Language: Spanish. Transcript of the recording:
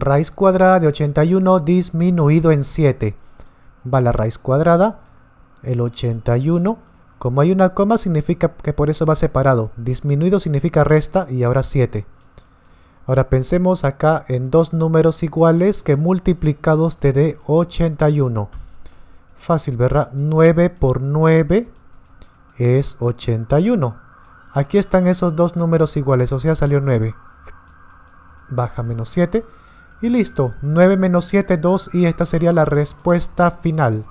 raíz cuadrada de 81 disminuido en 7. Va la raíz cuadrada, el 81. Como hay una coma significa que por eso va separado. Disminuido significa resta y ahora 7. Ahora pensemos acá en dos números iguales que multiplicados te dé 81. Fácil, ¿verdad? 9 por 9 es 81. Aquí están esos dos números iguales, o sea, salió 9. Baja menos 7. Y listo, 9 menos 7, 2 y esta sería la respuesta final.